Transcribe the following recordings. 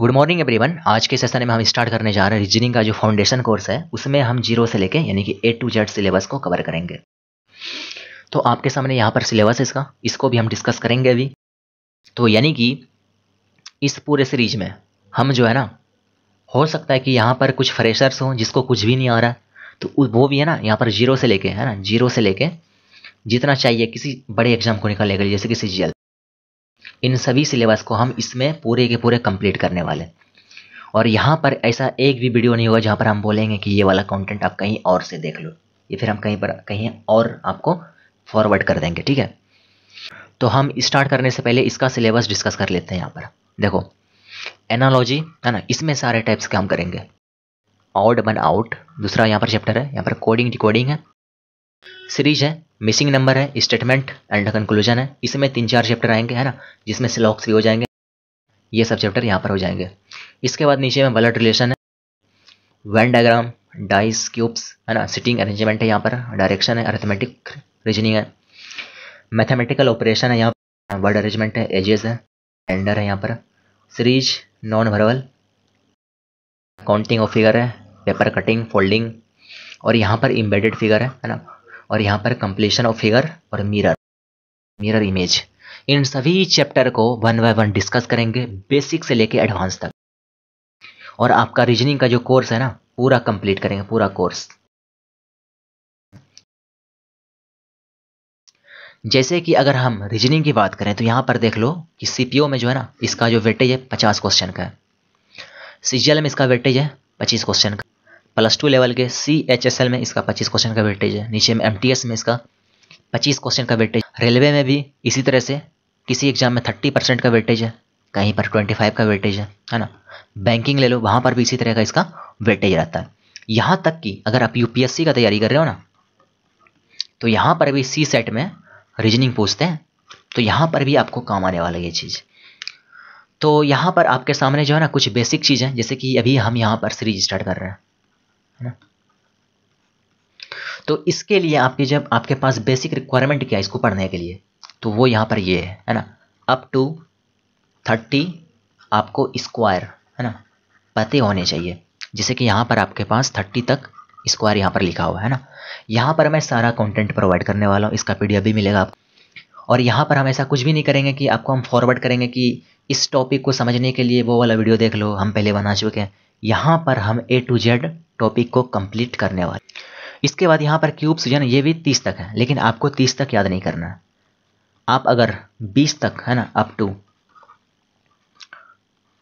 good morning everyone आज के session में हम स्टार्ट करने जा रहे हैं रीजनिंग का जो फाउंडेशन कोर्स है उसमें हम जीरो से लेके यानी कि ए टू जेड सिलेबस को कवर करेंगे तो आपके सामने यहाँ पर सिलेबस है इसका इसको भी हम डिस्कस करेंगे अभी तो यानी कि इस पूरे सीरीज में हम जो है ना हो सकता है कि यहाँ पर कुछ फ्रेशर्स हों जिसको कुछ भी नहीं आ रहा तो वो भी है ना यहाँ पर जीरो से लेके है ना जीरो से लेके जितना चाहिए किसी बड़े एग्जाम को निकालने के लिए जैसे किसी सी इन सभी सिलेबस को हम इसमें पूरे के पूरे कंप्लीट करने वाले हैं और यहाँ पर ऐसा एक भी वीडियो नहीं होगा जहाँ पर हम बोलेंगे कि ये वाला कंटेंट आप कहीं और से देख लो ये फिर हम कहीं पर कहीं और आपको फॉरवर्ड कर देंगे ठीक है तो हम स्टार्ट करने से पहले इसका सिलेबस डिस्कस कर लेते हैं यहाँ पर देखो एनालॉजी है ना इसमें सारे टाइप्स के हम करेंगे आउट बन आउट दूसरा यहाँ पर चैप्टर है यहाँ पर कोडिंग डिकोडिंग है सीरीज है मिसिंग नंबर है स्टेटमेंट एंड कंक्लूजन है इसमें तीन चार चैप्टर आएंगे है ना जिसमें सिलॉक्स भी हो जाएंगे ये सब चैप्टर यहाँ पर हो जाएंगे इसके बाद नीचे में ब्लड रिलेशन है वैन डायग्राम डाइस क्यूब्स है ना सिटिंग अरेंजमेंट है यहाँ पर डायरेक्शन है अरेथमेटिक रीजनिंग है मैथमेटिकल ऑपरेशन है यहाँ पर वर्ड अरेंजमेंट है एजेस है एंडर है यहाँ पर series non verbal counting of figure है पेपर कटिंग फोल्डिंग और यहाँ पर इम्बेडेड फिगर है है ना और यहाँ पर कंप्लीशन ऑफ फिगर और मिरर मिरर इमेज इन सभी चैप्टर को वन बाय वन डिस्कस करेंगे बेसिक से लेके एडवांस तक और आपका रीजनिंग का जो कोर्स है ना पूरा कंप्लीट करेंगे पूरा कोर्स जैसे कि अगर हम रीजनिंग की बात करें तो यहाँ पर देख लो कि सीपीओ में जो है ना इसका जो वेटेज है पचास क्वेश्चन का है सीजीएल में इसका वेटेज है पच्चीस क्वेश्चन का प्लस टू लेवल के सी एच एस एल में इसका पच्चीस क्वेश्चन का वेटेज है नीचे में एम टी एस में इसका पच्चीस क्वेश्चन का वेटेज रेलवे में भी इसी तरह से किसी एग्जाम में थर्टी परसेंट का वेटेज है कहीं पर ट्वेंटी फाइव का वेटेज है है ना बैंकिंग ले लो वहाँ पर भी इसी तरह का इसका वेटेज रहता है यहाँ तक कि अगर आप यू का तैयारी कर रहे हो ना तो यहाँ पर भी सी सेट में रीजनिंग पूछते हैं तो यहाँ पर भी आपको काम आने वाला ये चीज़ तो यहाँ पर आपके सामने जो है ना कुछ बेसिक चीज़ें जैसे कि अभी हम यहाँ पर सीरीज स्टार्ट कर रहे हैं है ना तो इसके लिए आपके जब आपके पास बेसिक रिक्वायरमेंट क्या है इसको पढ़ने के लिए तो वो यहाँ पर ये है है ना अप टू थर्टी आपको स्क्वायर है ना पते होने चाहिए जैसे कि यहाँ पर आपके पास थर्टी तक स्क्वायर यहाँ पर लिखा हुआ है ना यहाँ पर मैं सारा कंटेंट प्रोवाइड करने वाला हूँ इसका पीडीएफ भी मिलेगा आपको और यहाँ पर हम ऐसा कुछ भी नहीं करेंगे कि आपको हम फॉरवर्ड करेंगे कि इस टॉपिक को समझने के लिए वो वाला वीडियो देख लो हम पहले बना चुके हैं यहाँ पर हम ए टू जेड टॉपिक को कंप्लीट करने वाले इसके बाद यहाँ पर क्यूब सीजन ये भी तीस तक है लेकिन आपको तीस तक याद नहीं करना है आप अगर बीस तक है ना अप टू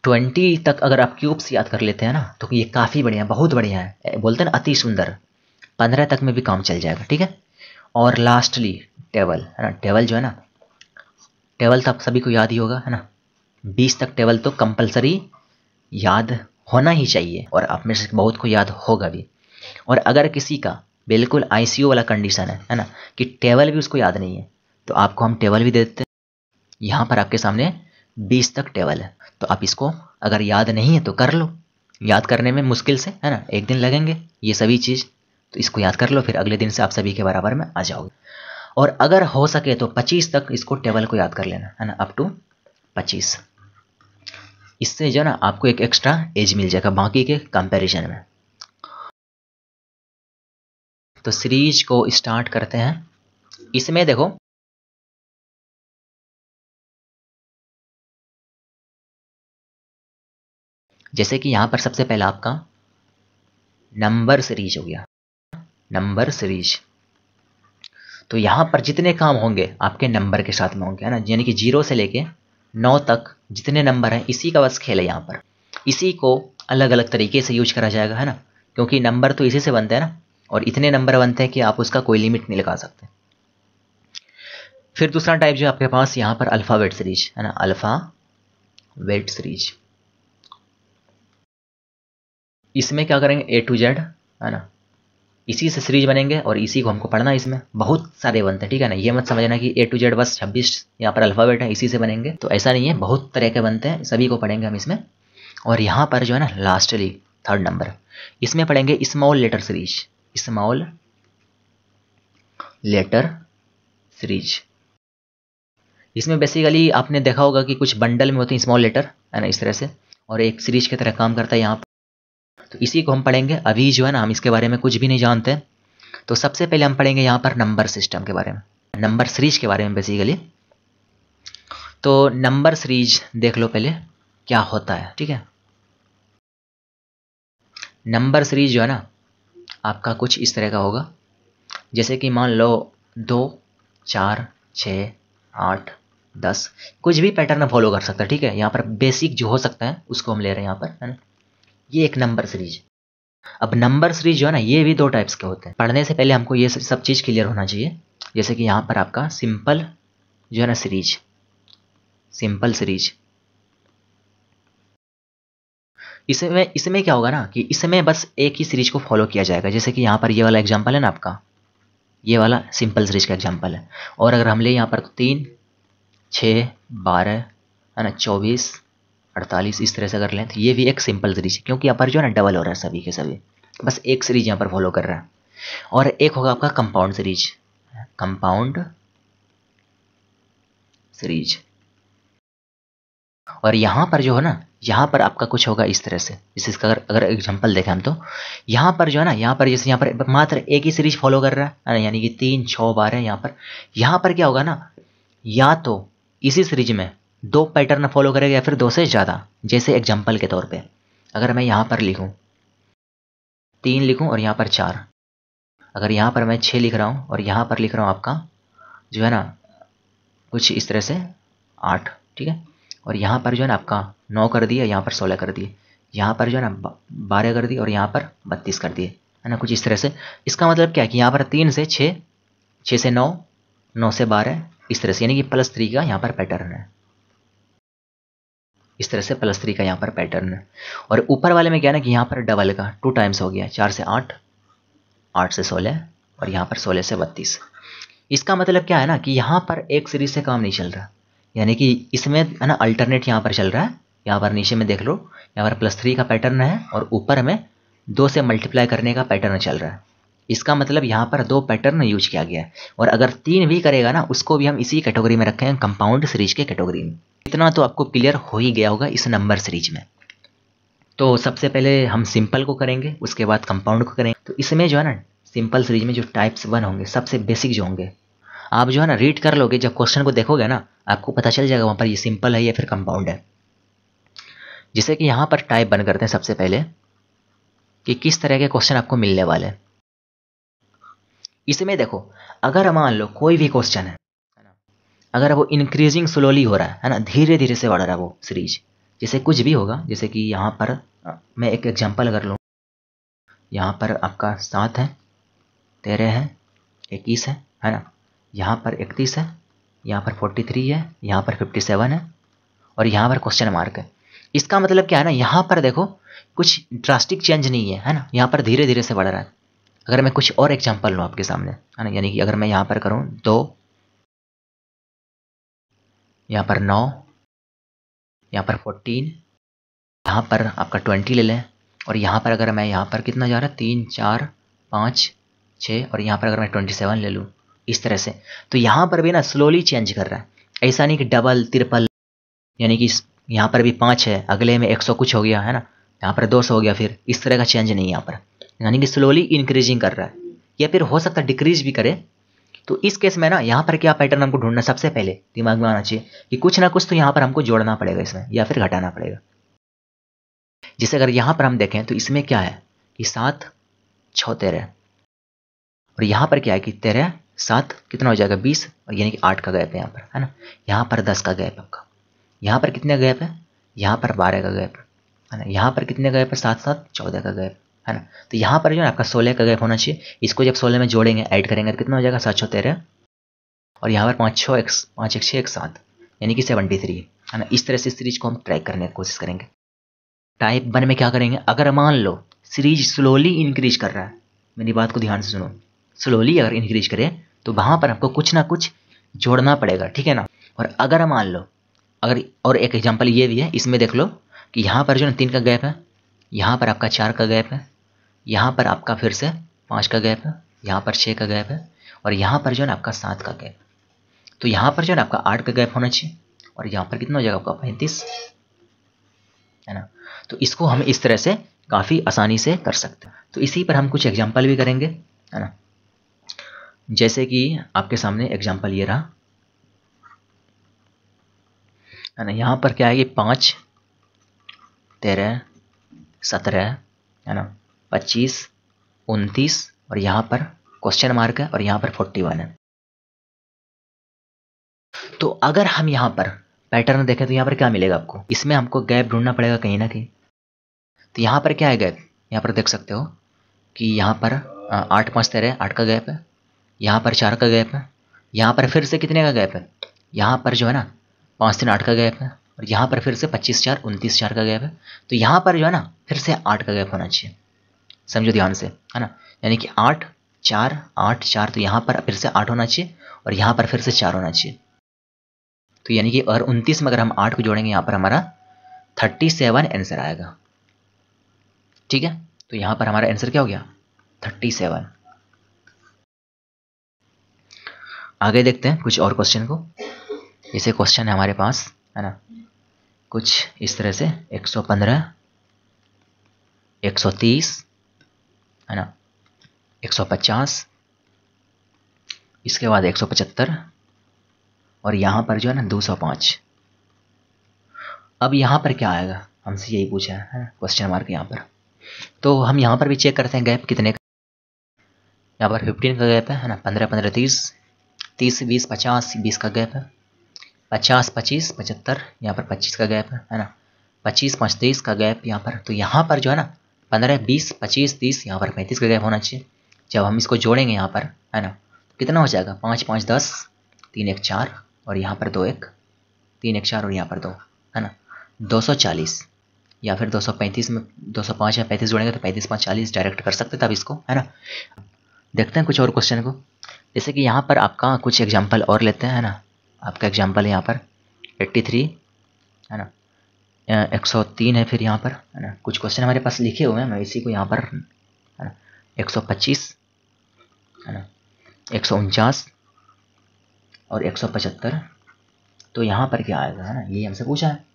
ट्वेंटी तक अगर आप क्यूब्स याद कर लेते हैं ना तो ये काफ़ी बढ़िया बहुत बढ़िया है बोलते हैं ना अति सुंदर पंद्रह तक में भी काम चल जाएगा ठीक है और लास्टली टेबल है ना टेबल जो है ना टेबल तो आप सभी को याद ही होगा है ना बीस तक टेबल तो कंपलसरी याद होना ही चाहिए और आप में से बहुत को याद होगा भी और अगर किसी का बिल्कुल आईसीयू वाला कंडीशन है है ना कि टेबल भी उसको याद नहीं है तो आपको हम टेबल भी दे देते हैं यहाँ पर आपके सामने बीस तक टेबल है तो आप इसको अगर याद नहीं है तो कर लो याद करने में मुश्किल से है ना एक दिन लगेंगे ये सभी चीज़ तो इसको याद कर लो फिर अगले दिन से आप सभी के बराबर में आ जाओगे और अगर हो सके तो 25 तक इसको टेबल को याद कर लेना है ना अप टू 25 इससे जो ना आपको एक एक्स्ट्रा एज मिल जाएगा बाकी के कंपैरिजन में तो सीरीज को स्टार्ट करते हैं इसमें देखो जैसे कि यहां पर सबसे पहला आपका नंबर सीरीज हो गया नंबर सीरीज तो यहां पर जितने काम होंगे आपके नंबर के साथ में होंगे है ना यानी कि जीरो से लेके नौ तक जितने नंबर हैं इसी का बस खेल है यहाँ पर इसी को अलग अलग तरीके से यूज करा जाएगा है ना क्योंकि नंबर तो इसी से बनते हैं ना और इतने नंबर बनते हैं कि आप उसका कोई लिमिट नहीं लगा सकते फिर दूसरा टाइप जो आपके पास यहाँ पर अल्फ़ा वेट सीरीज है ना अल्फ़ा वेट सीरीज इसमें क्या करेंगे ए टू जेड है ना इसी से सीरीज बनेंगे और इसी को हमको पढ़ना है इसमें बहुत सारे बनते हैं ठीक है ना ये मत समझना कि ए टू जेड बस छब्बीस यहाँ पर अल्फ़ाबेट है इसी से बनेंगे तो ऐसा नहीं है बहुत तरह के बनते हैं सभी को पढ़ेंगे हम इसमें और यहाँ पर जो है ना लास्टली थर्ड नंबर इसमें पढ़ेंगे small letter series small letter series इसमें बेसिकली आपने देखा होगा कि कुछ बंडल में होते हैं स्मॉल लेटर है ना इस तरह से और एक सीरीज की तरह काम करता है यहाँ तो इसी को हम पढ़ेंगे अभी जो है ना हम इसके बारे में कुछ भी नहीं जानते तो सबसे पहले हम पढ़ेंगे यहाँ पर नंबर सिस्टम के बारे में नंबर सीरीज के बारे में बेसिकली तो नंबर सीरीज देख लो पहले क्या होता है ठीक है नंबर सीरीज जो है ना आपका कुछ इस तरह का होगा जैसे कि मान लो दो चार छः आठ दस कुछ भी पैटर्न फॉलो कर सकता है ठीक है यहाँ पर बेसिक जो हो सकता है उसको हम ले रहे हैं यहाँ पर है ना ये एक नंबर सीरीज अब नंबर सीरीज जो है ना ये भी दो टाइप्स के होते हैं पढ़ने से पहले हमको ये सब चीज़ क्लियर होना चाहिए जैसे कि यहाँ पर आपका सिंपल जो है ना सीरीज सिंपल सीरीज इसमें इसमें क्या होगा ना कि इसमें बस एक ही सीरीज को फॉलो किया जाएगा जैसे कि यहाँ पर ये वाला एग्जाम्पल है ना आपका ये वाला सिंपल सीरीज का एग्जाम्पल है और अगर हम ले यहाँ पर तो तीन छः बारह है ना चौबीस अड़तालीस इस तरह से कर लें तो ये भी एक सिंपल सीरीज है क्योंकि यहाँ पर जो है ना डबल हो रहा है सभी के सभी बस एक सीरीज यहाँ पर फॉलो कर रहा है और एक होगा आपका कंपाउंड सीरीज कंपाउंड सीरीज और यहाँ पर जो है ना यहाँ पर आपका कुछ होगा इस तरह से जैसे इसका अगर अगर एग्जाम्पल देखें हम तो यहाँ पर जो है ना यहाँ पर जैसे यहाँ पर मात्र एक ही सीरीज फॉलो कर रहा है यानी कि तीन छः बारह यहाँ पर यहाँ पर क्या होगा ना या तो इसी सीरीज में दो पैटर्न फॉलो करेगा या फिर दो से ज़्यादा जैसे एग्जाम्पल के तौर पे अगर मैं यहाँ पर लिखूँ तीन लिखूँ और यहाँ पर चार अगर यहाँ पर मैं छः लिख रहा हूँ और यहाँ पर लिख रहा हूँ आपका जो है ना कुछ इस तरह से आठ ठीक है और यहाँ पर जो है ना आपका नौ कर दिए यहाँ पर सोलह कर दिए यहाँ पर जो है ना बारह कर दिए और यहाँ पर बत्तीस कर दिए है ना कुछ इस तरह से इसका मतलब क्या है कि यहाँ पर तीन से छः छः से नौ नौ से बारह इस तरह से यानी कि प्लस थ्री का यहाँ पर पैटर्न है इस तरह से प्लस थ्री का यहाँ पर पैटर्न है और ऊपर वाले में क्या ना कि यहाँ पर डबल का टू टाइम्स हो गया चार से आठ आठ से सोलह और यहाँ पर सोलह से बत्तीस इसका मतलब क्या है ना कि यहाँ पर एक सीरीज से काम नहीं चल रहा यानी कि इसमें है ना अल्टरनेट यहाँ पर चल रहा है यहाँ पर नीचे में देख लो यहाँ पर प्लस थ्री का पैटर्न है और ऊपर में दो से मल्टीप्लाई करने का पैटर्न चल रहा है इसका मतलब यहाँ पर दो पैटर्न यूज किया गया है और अगर तीन भी करेगा ना उसको भी हम इसी कैटेगरी में रखेंगे कंपाउंड सीरीज के कैटेगरी में इतना तो आपको क्लियर हो ही गया होगा इस नंबर सीरीज में तो सबसे पहले हम सिंपल को करेंगे उसके बाद कंपाउंड को करेंगे तो इसमें जो है ना सिंपल सीरीज में जो टाइप्स वन होंगे सबसे बेसिक जो होंगे आप जो है ना रीड कर लोगे जब क्वेश्चन को देखोगे ना आपको पता चल जाएगा वहाँ पर ये सिंपल है या फिर कंपाउंड है जैसे कि यहाँ पर टाइप बन करते हैं सबसे पहले कि किस तरह के क्वेश्चन आपको मिलने वाले हैं इसमें देखो अगर मान लो कोई भी क्वेश्चन है अगर वो इंक्रीजिंग स्लोली हो रहा है ना धीरे धीरे से बढ़ रहा है वो सीरीज जैसे कुछ भी होगा जैसे कि यहाँ पर मैं एक एग्जांपल कर लूँ यहाँ पर आपका सात है तेरह है इक्कीस है है ना यहाँ पर इकतीस है यहाँ पर फोर्टी थ्री है यहाँ पर फिफ्टी सेवन है और यहाँ पर क्वेश्चन मार्क है इसका मतलब क्या है ना यहाँ पर देखो कुछ ड्रास्टिक चेंज नहीं है है ना यहाँ पर धीरे धीरे से बढ़ रहा है अगर मैं कुछ और एग्जाम्पल लूँ आपके सामने है ना यानी कि अगर मैं यहाँ पर करूँ दो यहाँ पर नौ यहाँ पर फोर्टीन यहाँ पर आपका ट्वेंटी ले लें और यहाँ पर अगर मैं यहाँ पर कितना जा रहा है तीन चार पाँच छः और यहाँ पर अगर मैं ट्वेंटी सेवन ले लूँ इस तरह से तो यहाँ पर भी ना स्लोली चेंज कर रहा है ऐसा नहीं कि डबल तिरपल यानी कि यहाँ पर भी पाँच है अगले में एक सौ कुछ हो गया है ना यहाँ पर दो सौ हो गया फिर इस तरह का चेंज नहीं यहाँ पर यानी कि स्लोली इंक्रीजिंग कर रहा है या फिर हो सकता है डिक्रीज भी करे तो इस केस में ना यहाँ पर क्या पैटर्न हमको ढूंढना सबसे पहले दिमाग में आना चाहिए कि कुछ ना कुछ तो यहाँ पर हमको जोड़ना पड़ेगा इसमें या फिर घटाना पड़ेगा जैसे अगर यहाँ पर हम देखें तो इसमें क्या है कि सात छः तेरह और यहाँ पर क्या है कि तेरह सात कितना हो जाएगा बीस और यानी कि आठ का गैप है यहाँ पर है ना यहाँ पर दस का गैप है आपका यहाँ पर कितने गैप है यहाँ पर बारह का गैप है ना यहाँ पर कितने गैप है सात सात चौदह का गैप है ना तो यहाँ पर जो है आपका सोलह का गैप होना चाहिए इसको जब सोलह में जोड़ेंगे ऐड करेंगे तो कितना हो जाएगा सात सौ तेरह और यहाँ पर पाँच छः एक पाँच एक छः एक सात यानी कि सेवेंटी थ्री है ना इस तरह से सीरीज को हम ट्रैक करने की कोशिश करेंगे टाइप वन में क्या करेंगे अगर मान लो सीरीज स्लोली इंक्रीज कर रहा है मेरी बात को ध्यान से सुनो स्लोली अगर इंक्रीज करें तो वहाँ पर आपको कुछ ना कुछ जोड़ना पड़ेगा ठीक है ना और अगर मान लो अगर और एक एग्जाम्पल ये भी है इसमें देख लो कि यहाँ पर जो है तीन का गैप है यहाँ पर आपका चार का गैप है यहाँ पर आपका फिर से पाँच का गैप है यहाँ पर छः का गैप है और यहाँ पर जो है आपका सात का गैप तो यहाँ पर जो है आपका आठ का गैप होना चाहिए और यहाँ पर कितना हो जाएगा आपका पैंतीस है ना तो इसको हम इस तरह से काफ़ी आसानी से कर सकते हैं तो इसी पर हम कुछ एग्जाम्पल भी करेंगे है ना जैसे कि आपके सामने एग्जाम्पल ये रहा है ना यहाँ पर क्या है कि पाँच तेरह सत्रह है ना पच्चीस उनतीस और यहाँ पर क्वेश्चन मार्क है और यहाँ पर फोर्टी वन है तो अगर हम यहाँ पर पैटर्न देखें तो यहाँ पर क्या मिलेगा आपको इसमें हमको गैप ढूंढना पड़ेगा कहीं ना कहीं तो यहाँ पर क्या है गैप यहाँ पर देख सकते हो कि यहाँ पर आठ पाँच तेरह आठ का गैप है यहाँ पर चार का गैप है यहाँ पर फिर से कितने का गैप है यहाँ पर जो है ना पाँच तीन आठ का गैप है और यहाँ पर फिर से पच्चीस चार उनतीस चार का गैप है तो यहाँ पर जो है ना फिर से आठ का गैप होना चाहिए समझो ध्यान से है ना यानी कि आठ चार आठ चार तो यहाँ पर फिर से आठ होना चाहिए और यहाँ पर फिर से चार होना चाहिए तो यानी कि और उनतीस में अगर हम आठ को जोड़ेंगे यहाँ पर हमारा थर्टी सेवन आंसर आएगा ठीक है तो यहाँ पर हमारा आंसर क्या हो गया थर्टी सेवन आगे देखते हैं कुछ और क्वेश्चन को जैसे क्वेश्चन है हमारे पास है ना कुछ इस तरह से एक सौ पंद्रह एक सौ तीस है ना 150 इसके बाद 175 और यहाँ पर जो है ना 205 अब यहाँ पर क्या आएगा हमसे यही पूछा है क्वेश्चन मार्क यहाँ पर तो हम यहाँ पर भी चेक करते हैं गैप कितने का यहाँ पर 15 का गैप है ना 15 15 30 30 20 50 बीस का गैप है पचास पच्चीस पचहत्तर यहाँ पर पच्चीस का गैप है है ना पाँच तेईस का गैप यहाँ पर तो यहाँ पर जो है ना पंद्रह बीस पच्चीस तीस यहाँ पर पैंतीस का गैप होना चाहिए जब हम इसको जोड़ेंगे यहाँ पर है ना तो कितना हो जाएगा पाँच पाँच दस तीन एक चार और यहाँ पर दो एक तीन एक चार और यहाँ पर दो है ना दो सौ चालीस या फिर दो सौ पैंतीस में दो सौ पाँच या पैंतीस जोड़ेंगे तो पैंतीस पाँच चालीस डायरेक्ट कर सकते थे इसको है ना देखते हैं कुछ और क्वेश्चन को जैसे कि यहाँ पर आपका कुछ एग्जाम्पल और लेते हैं है ना आपका एग्जाम्पल यहाँ पर एट्टी थ्री है ना एक सौ तीन है फिर यहाँ पर है ना कुछ क्वेश्चन हमारे पास लिखे हुए हैं मैं इसी को यहाँ पर है ना एक सौ पच्चीस है ना एक सौ उनचास और एक सौ पचहत्तर तो यहाँ पर क्या आएगा है ना ये हमसे पूछा है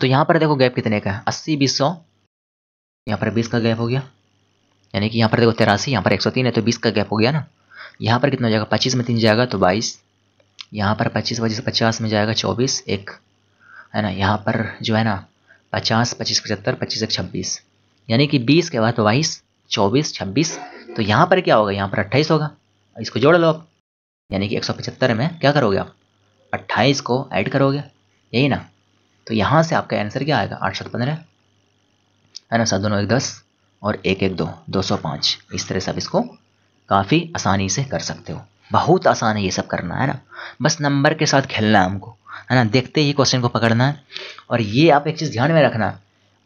तो यहाँ पर देखो गैप कितने का है अस्सी बीस सौ यहाँ पर बीस का गैप हो गया यानी कि यहाँ पर देखो तेरासी यहाँ पर एक सौ तीन है तो बीस का गैप हो गया ना यहाँ पर कितना हो जाएगा पच्चीस में तीन जाएगा तो बाईस यहाँ पर पच्चीस वजह से पचास में जाएगा चौबीस एक है ना यहाँ पर जो है ना पचास पच्चीस पचहत्तर पच्चीस एक छब्बीस यानी कि बीस के बाद तो बाईस चौबीस छब्बीस तो यहाँ पर क्या होगा यहाँ पर अट्ठाईस होगा इसको जोड़ लो आप यानी कि एक सौ पचहत्तर में क्या करोगे आप अट्ठाईस को ऐड करोगे यही ना तो यहाँ से आपका आंसर क्या आएगा आठ सौ पंद्रह है ना सात दोनों एक दस और एक एक दो दो सौ पाँच इस तरह से आप इसको काफ़ी आसानी से कर सकते हो बहुत आसान है ये सब करना है ना बस नंबर के साथ खेलना है हमको है ना देखते ही क्वेश्चन को पकड़ना और ये आप एक चीज़ ध्यान में रखना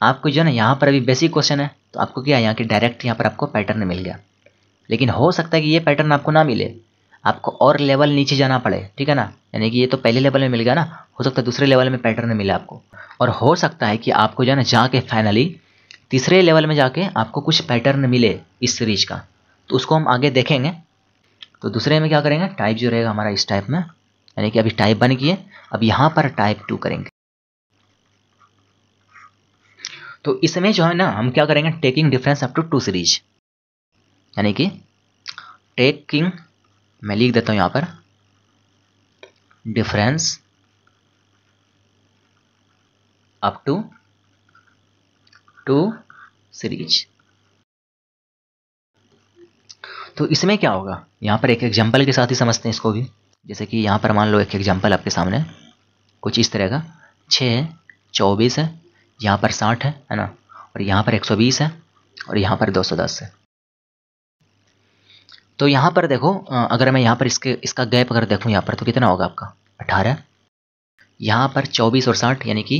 आपको जो है ना यहाँ पर अभी बेसिक क्वेश्चन है तो आपको क्या यहाँ के डायरेक्ट यहाँ पर आपको पैटर्न मिल गया लेकिन हो सकता है कि ये पैटर्न आपको ना मिले आपको और लेवल नीचे जाना पड़े ठीक है ना यानी कि ये तो पहले लेवल में मिल गया ना हो सकता है दूसरे लेवल में पैटर्न मिले आपको और हो सकता है कि आपको जो है ना जाके फाइनली तीसरे लेवल में जाके आपको कुछ पैटर्न मिले इस सीरीज का तो उसको हम आगे देखेंगे तो दूसरे में क्या करेंगे टाइप जो रहेगा हमारा इस टाइप में यानी कि अभी टाइप वन की है अब यहाँ पर टाइप टू करेंगे तो इसमें जो है ना हम क्या करेंगे taking difference up to two series यानी कि टेकिंग मैं लिख देता हूँ यहाँ पर difference up to two series तो इसमें क्या होगा यहाँ पर एक एग्जाम्पल के साथ ही समझते हैं इसको भी जैसे कि यहाँ पर मान लो एक एग्जाम्पल आपके सामने कुछ इस तरह का छः है चौबीस है यहाँ पर साठ है है ना और यहाँ पर एक सौ बीस है और यहाँ पर दो सौ दस है तो यहाँ पर देखो अगर मैं यहाँ पर इसके इसका गैप अगर देखूँ यहाँ पर तो कितना होगा आपका अठारह यहाँ पर चौबीस और साठ यानी कि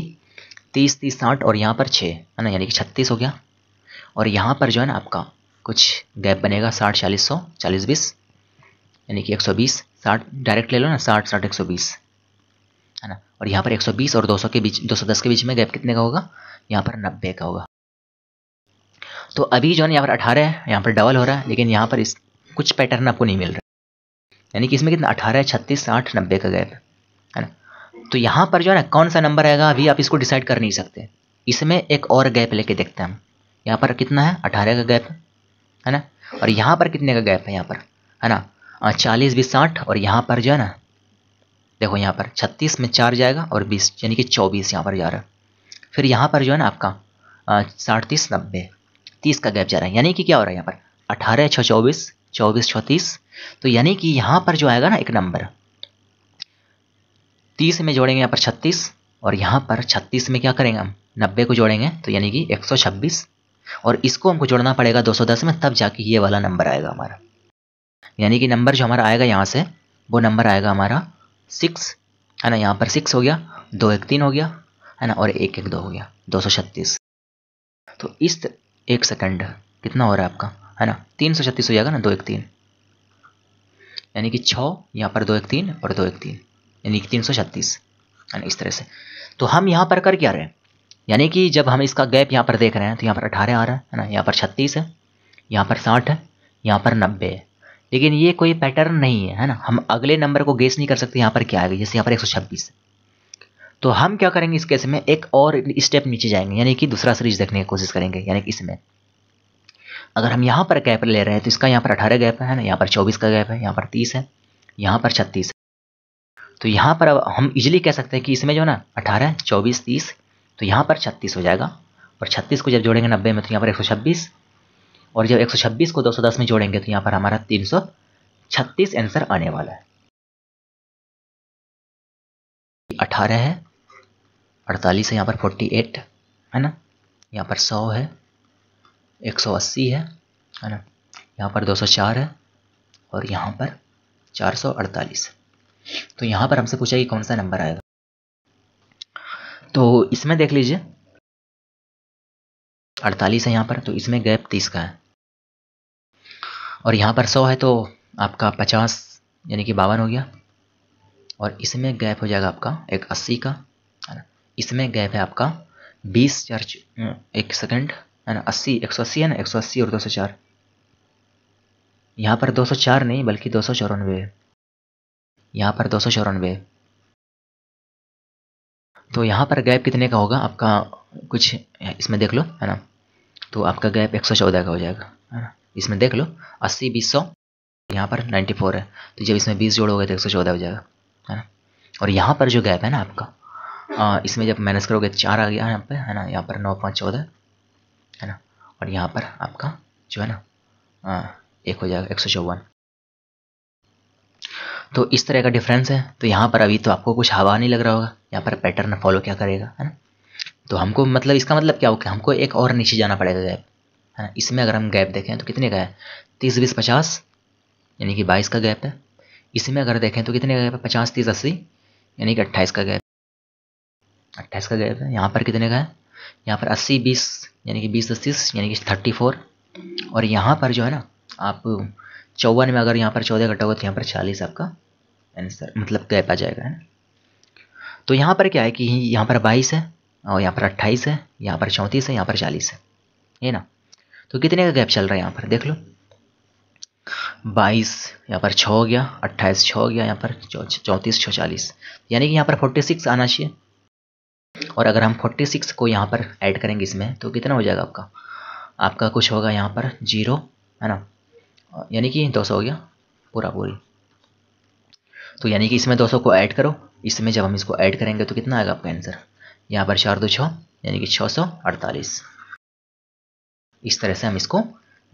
तीस तीस साठ और यहाँ पर छः है ना यानी कि छत्तीस हो गया और यहाँ पर जो है ना आपका कुछ गैप बनेगा साठ चालीस सौ चालीस बीस यानी कि एक सौ बीस साठ डायरेक्ट ले लो ना साठ साठ एक सौ बीस है ना और यहाँ पर 120 और 200 के बीच 210 के बीच में गैप कितने का होगा यहाँ पर 90 का होगा तो अभी जो है यहाँ पर 18 है यहाँ पर डबल हो रहा है लेकिन यहाँ पर इस कुछ पैटर्न आपको नहीं मिल रहा यानी कि इसमें कितना अठारह है छत्तीस साठ नब्बे का गैप है ना तो यहाँ पर जो है ना कौन सा नंबर आएगा अभी आप इसको डिसाइड कर नहीं सकते इसमें एक और गैप लेके देखते हैं हम यहाँ पर कितना है अठारह का गैप है ना और यहाँ पर कितने का गैप है यहाँ पर है ना चालीस बीस साठ और यहाँ पर जो है ना देखो यहाँ पर छत्तीस में चार जाएगा और बीस यानी कि चौबीस यहाँ पर जा रहा है फिर यहाँ पर जो है ना आपका साठ तीस नब्बे तीस का गैप जा रहा है यानी कि क्या हो रहा है यहाँ पर अठारह छः चौबीस चौबीस छत्तीस तो यानी कि यहाँ पर जो आएगा ना एक नंबर तीस में जोड़ेंगे यहाँ पर छत्तीस और यहाँ पर छत्तीस में क्या करेंगे हम नब्बे को जोड़ेंगे तो यानी कि एक सौ छब्बीस और इसको हमको जोड़ना पड़ेगा दो सौ दस में तब जाके ये वाला नंबर आएगा हमारा यानी कि नंबर जो हमारा आएगा यहाँ से वो नंबर आएगा हमारा सिक्स है ना यहाँ पर सिक्स हो गया दो एक तीन हो गया है ना और एक एक दो हो गया दो सौ छत्तीस तो इस एक सेकंड कितना हो रहा है आपका है ना तीन सौ छत्तीस हो जाएगा ना दो एक तीन यानी कि छः यहाँ पर दो एक तीन और दो एक तीन यानी कि तीन सौ छत्तीस है ना इस तरह से तो हम यहाँ पर कर क्या रहे हैं यानी कि जब हम इसका गैप यहाँ पर देख रहे हैं तो यहाँ पर अठारह आ रहा है ना यहाँ पर छत्तीस है यहाँ पर साठ है यहाँ पर नब्बे है लेकिन ये कोई पैटर्न नहीं है है ना हम अगले नंबर को गेस नहीं कर सकते यहाँ पर क्या आएगा जैसे यहाँ पर एक तो हम क्या करेंगे इस केस में एक और स्टेप नीचे जाएंगे यानी कि दूसरा सीरीज देखने की कोशिश करेंगे यानी कि इसमें अगर हम यहाँ पर गैप ले रहे हैं तो इसका यहाँ पर अठारह गैप है ना यहाँ पर चौबीस का गैप है यहाँ पर तीस है यहाँ पर छत्तीस तो यहाँ पर अब हम इजीली कह सकते हैं कि इसमें जो ना अठारह चौबीस तीस तो यहाँ पर छत्तीस हो जाएगा और छत्तीस को जब जोड़ेंगे नब्बे में तो यहाँ पर एक सौ छब्बीस और जब 126 को 210 में जोड़ेंगे तो यहाँ पर हमारा 336 आंसर आने वाला है अठारह है अड़तालीस है यहाँ पर फोर्टी एट है ना यहाँ पर सौ है एक सौ अस्सी है है ना यहाँ पर दो सौ चार है और यहाँ पर चार सौ अड़तालीस तो यहाँ पर हमसे पूछा कि कौन सा नंबर आएगा तो इसमें देख लीजिए अड़तालीस है यहाँ पर तो इसमें गैप तीस का है और यहाँ पर सौ है तो आपका पचास यानी कि बावन हो गया और इसमें गैप हो जाएगा आपका एक अस्सी का है ना इसमें गैप है आपका बीस चार एक सेकेंड है ना अस्सी एक सौ अस्सी है ना एक सौ अस्सी और दो सौ चार यहाँ पर दो सौ चार नहीं बल्कि दो सौ चौरानवे है यहाँ पर दो सौ चौरानवे तो यहाँ पर गैप कितने का होगा आपका कुछ इसमें देख लो है ना तो आपका गैप एक सौ चौदह का हो जाएगा है ना इसमें देख लो अस्सी बीस सौ यहाँ पर नाइन्टी फोर है तो जब इसमें बीस जोड़ोगे तो एक सौ चौदह हो जाएगा है ना और यहाँ पर जो गैप है ना आपका आ, इसमें जब माइनस करोगे तो चार आ गया यहाँ पर है ना यहाँ पर नौ पाँच चौदह है ना और यहाँ पर आपका जो है ना आ, एक हो जाएगा एक सौ चौवन तो इस तरह का डिफरेंस है तो यहाँ पर अभी तो आपको कुछ हवा नहीं लग रहा होगा यहाँ पर पैटर्न फॉलो क्या करेगा है ना तो हमको मतलब इसका मतलब क्या होगा हमको एक और नीचे जाना पड़ेगा गैप है ना इसमें अगर हम गैप देखें तो कितने का है तीस बीस पचास यानी कि बाईस का गैप है इसमें अगर देखें तो कितने का गैप है पचास तीस अस्सी यानी कि अट्ठाईस का गैप अट्ठाईस का गैप है यहाँ पर कितने का है यहाँ पर अस्सी बीस यानी कि बीस अस्सी यानी कि थर्टी फोर और यहाँ पर जो है ना आप चौवन में अगर यहाँ पर चौदह घटाओगे तो यहाँ पर चालीस आपका आंसर मतलब गैप आ जाएगा है ना तो यहाँ पर क्या है कि यहाँ पर बाईस है और यहाँ पर अट्ठाईस है यहाँ पर चौंतीस है यहाँ पर चालीस है ये ना तो कितने का गैप चल रहा है यहाँ पर देख लो बाईस यहाँ पर छः हो गया अट्ठाईस छः हो गया यहाँ पर चौंतीस छः चालीस यानी कि यहाँ पर फोर्टी सिक्स आना चाहिए और अगर हम फोर्टी सिक्स को यहाँ पर ऐड करेंगे इसमें तो कितना हो जाएगा आपका आपका कुछ होगा यहाँ पर जीरो है ना यानी कि दो सौ हो गया पूरा पूरी तो यानी कि इसमें दो सौ को ऐड करो इसमें जब हम इसको ऐड करेंगे तो कितना आएगा आपका आंसर यहाँ पर चार दो छः यानी कि छः सौ अड़तालीस इस तरह से हम इसको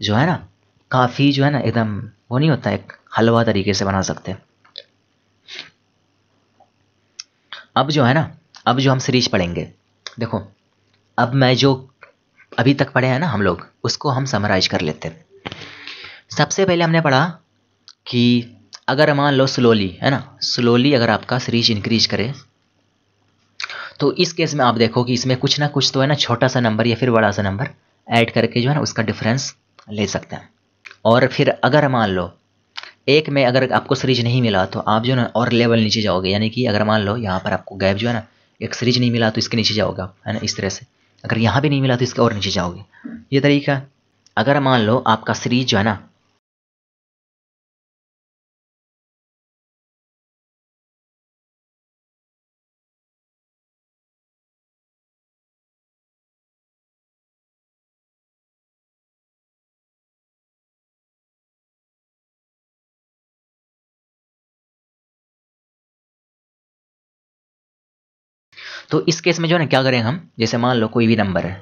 जो है ना काफ़ी जो है ना एकदम वो नहीं होता एक हलवा तरीके से बना सकते अब जो है ना अब जो हम सीरीज पढ़ेंगे देखो अब मैं जो अभी तक पढ़े हैं ना हम लोग उसको हम समराइज कर लेते हैं सबसे पहले हमने पढ़ा कि अगर मान लो स्लोली है ना स्लोली अगर आपका सीरीज इंक्रीज करे तो इस केस में आप देखो कि इसमें कुछ ना कुछ तो है ना छोटा सा नंबर या फिर बड़ा सा नंबर ऐड करके जो है ना उसका डिफरेंस ले सकते हैं और फिर अगर मान लो एक में अगर आपको सीरीज नहीं मिला तो आप जो है ना और लेवल नीचे जाओगे यानी कि अगर मान लो यहाँ पर आपको गैप जो है ना एक सीरीज नहीं मिला तो इसके नीचे जाओगे आप है ना इस तरह से अगर यहाँ भी नहीं मिला तो इसके और नीचे जाओगे ये तरीका है अगर मान लो आपका सीरीज जो है ना तो इस केस में जो है ना क्या करें हम जैसे मान लो कोई भी नंबर है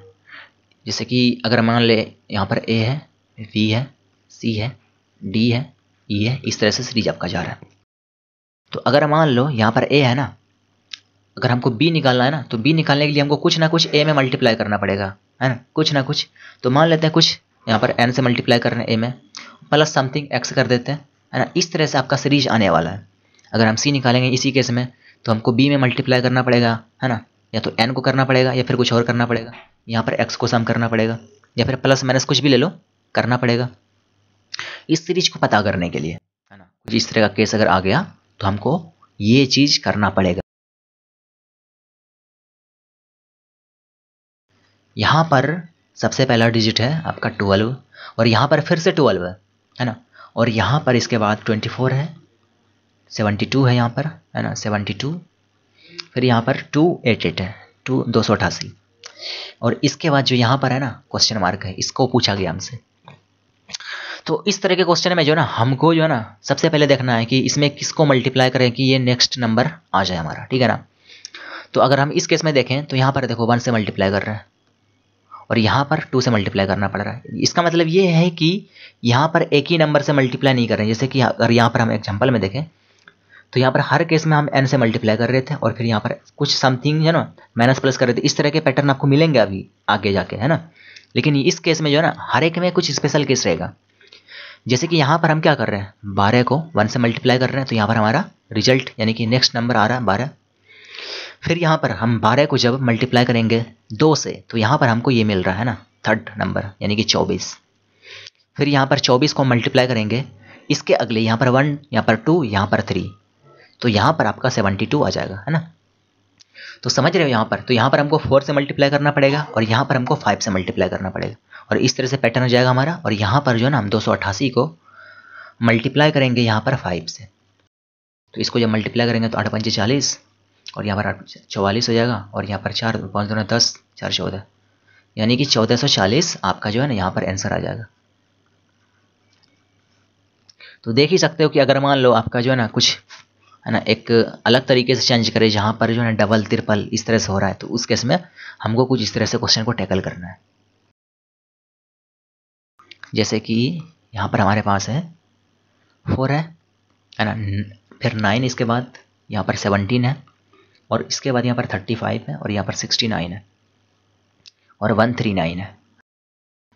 जैसे कि अगर मान ले यहाँ पर ए है वी है सी है डी है ई e है इस तरह से सीरीज आपका जा रहा है तो अगर मान लो यहाँ पर ए है ना अगर हमको बी निकालना है ना तो बी निकालने के लिए हमको कुछ ना कुछ ए में मल्टीप्लाई करना पड़ेगा है ना कुछ ना कुछ तो मान लेते हैं कुछ यहाँ पर एन से मल्टीप्लाई कर रहे हैं ए में प्लस समथिंग एक्स कर देते हैं है ना इस तरह से आपका सीरीज आने वाला है अगर हम सी निकालेंगे इसी केस में तो हमको बी में मल्टीप्लाई करना पड़ेगा है ना या तो एन को करना पड़ेगा या फिर कुछ और करना पड़ेगा यहाँ पर एक्स को सम करना पड़ेगा या फिर प्लस माइनस कुछ भी ले लो करना पड़ेगा इस सीरीज को पता करने के लिए है ना कुछ इस तरह का केस अगर आ गया तो हमको ये चीज़ करना पड़ेगा यहाँ पर सबसे पहला डिजिट है आपका ट्वेल्व और यहाँ पर फिर से ट्वेल्व है है ना और यहाँ पर इसके बाद ट्वेंटी फोर है सेवेंटी टू है यहाँ पर है ना सेवेंटी टू फिर यहाँ पर टू एट एट है टू दो सौ अठासी और इसके बाद जो यहाँ पर है ना क्वेश्चन मार्क है इसको पूछा गया हमसे तो इस तरह के क्वेश्चन में जो है ना हमको जो है ना सबसे पहले देखना है कि इसमें किसको मल्टीप्लाई करें कि ये नेक्स्ट नंबर आ जाए हमारा ठीक है ना तो अगर हम इस केस में देखें तो यहाँ पर देखो वन से मल्टीप्लाई कर रहे हैं और यहाँ पर टू से मल्टीप्लाई करना पड़ रहा है इसका मतलब ये है कि यहाँ पर एक ही नंबर से मल्टीप्लाई नहीं कर रहे हैं जैसे कि अगर यहाँ पर हम एग्जाम्पल में देखें तो यहाँ पर हर केस में हम एन से मल्टीप्लाई कर रहे थे और फिर यहाँ पर कुछ समथिंग है ना माइनस प्लस कर रहे थे इस तरह के पैटर्न आपको मिलेंगे अभी आगे जाके है ना लेकिन इस केस में जो है ना हर एक में कुछ स्पेशल केस रहेगा जैसे कि यहाँ पर हम क्या कर रहे हैं बारह को वन से मल्टीप्लाई कर रहे हैं तो यहाँ पर हमारा रिजल्ट यानी कि नेक्स्ट नंबर आ रहा है बारह फिर यहाँ पर हम बारह को जब मल्टीप्लाई करेंगे दो से तो यहाँ पर हमको ये मिल रहा है ना थर्ड नंबर यानी कि चौबीस फिर यहाँ पर चौबीस को मल्टीप्लाई करेंगे इसके अगले यहाँ पर वन यहाँ पर टू यहाँ पर थ्री तो यहाँ पर आपका सेवेंटी टू आ जाएगा है ना तो समझ रहे हो यहाँ पर तो यहाँ पर हमको फोर से मल्टीप्लाई करना पड़ेगा और यहाँ पर हमको फाइव से मल्टीप्लाई करना पड़ेगा और इस तरह से पैटर्न हो जाएगा हमारा और यहाँ पर जो है ना हम दो को मल्टीप्लाई करेंगे यहाँ पर फाइव से तो इसको जब मल्टीप्लाई करेंगे तो आठ पंचे चालीस और यहाँ पर चौवालीस हो जाएगा और यहाँ पर चार पाँच दोनों दस चार चौदह यानी कि चौदह सौ चालीस आपका जो है ना यहाँ पर आंसर आ जाएगा तो देख ही सकते हो कि अगर मान लो आपका जो है ना कुछ है ना एक अलग तरीके से चेंज करे जहाँ पर जो है डबल त्रिपल इस तरह से हो रहा है तो उस केस में हमको कुछ इस तरह से क्वेश्चन को टैकल करना है जैसे कि यहाँ पर हमारे पास है फोर है है ना फिर नाइन इसके बाद यहाँ पर सेवनटीन है और इसके बाद यहाँ पर थर्टी फाइव है और यहाँ पर सिक्सटी नाइन है और वन थ्री नाइन है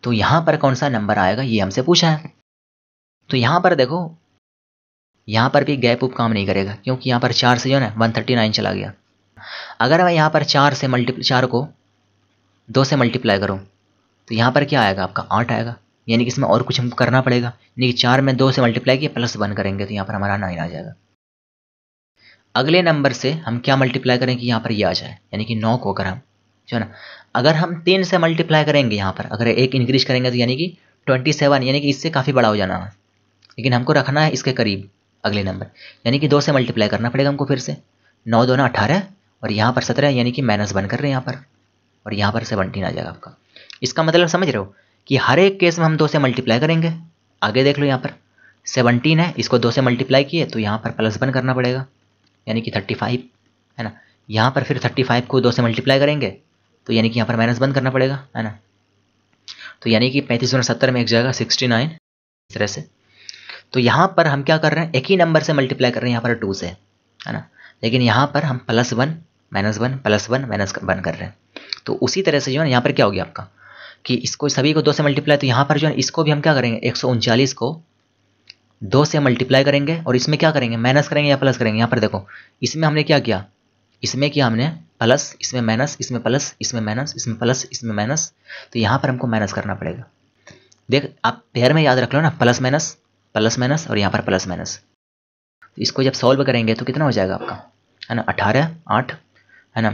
तो यहाँ पर कौन सा नंबर आएगा ये हमसे पूछा है तो यहाँ पर देखो यहाँ पर भी गैप उप काम नहीं करेगा क्योंकि यहाँ पर चार से जो है वन थर्टी नाइन चला गया अगर मैं यहाँ पर चार से मल्टीप्ल चार को दो से मल्टीप्लाई करूँ तो यहाँ पर क्या आएगा आपका आठ आएगा यानी कि इसमें और कुछ हमको करना पड़ेगा यानी कि चार में दो से मल्टीप्लाई किया प्लस वन करेंगे तो यहाँ पर हमारा नाइन आ जाएगा अगले नंबर से हम क्या मल्टीप्लाई करें कि यहाँ पर ये आ जाए यानी कि नौ को अगर हम जो है ना अगर हम तीन से मल्टीप्लाई करेंगे यहाँ पर अगर एक इंक्रीज करेंगे तो यानी कि ट्वेंटी सेवन यानी कि इससे काफ़ी बड़ा हो जाना है लेकिन हमको रखना है इसके करीब अगले नंबर यानी कि दो से मल्टीप्लाई करना पड़ेगा हमको फिर से नौ दो ना अठारह और यहाँ पर सत्रह यानी कि माइनस वन कर रहे हैं यहाँ पर और यहाँ पर सेवनटीन आ जाएगा आपका इसका मतलब समझ रहे हो कि हर एक केस में हम दो से मल्टीप्लाई करेंगे आगे देख लो यहाँ पर सेवनटीन है इसको दो से मल्टीप्लाई किए तो यहाँ पर प्लस वन करना पड़ेगा यानी कि थर्टी फाइव है ना यहाँ पर फिर थर्टी फाइव को दो से मल्टीप्लाई करेंगे तो यानी कि यहाँ पर माइनस वन करना पड़ेगा है ना तो यानी कि पैंतीस सत्तर में एक जाएगा सिक्सटी नाइन इस तरह से तो यहाँ पर हम क्या कर रहे हैं एक ही नंबर से मल्टीप्लाई कर रहे हैं यहाँ पर टू से है ना लेकिन यहाँ पर हम plus one minus one plus one minus one कर रहे हैं तो उसी तरह से जो है यहाँ पर क्या हो गया आपका कि इसको सभी को दो से मल्टीप्लाई तो यहाँ पर जो है इसको भी हम क्या करेंगे एक को दो से मल्टीप्लाई करेंगे और इसमें क्या करेंगे माइनस करेंगे या प्लस करेंगे यहाँ पर देखो इसमें हमने क्या किया इसमें किया हमने प्लस इसमें माइनस इसमें प्लस इसमें माइनस इसमें प्लस इसमें माइनस तो यहाँ पर हमको माइनस करना पड़ेगा देख आप पेयर में याद रख लो ना प्लस माइनस प्लस माइनस और यहाँ पर प्लस माइनस तो इसको जब सॉल्व करेंगे तो कितना हो जाएगा आपका है ना अठारह आठ है ना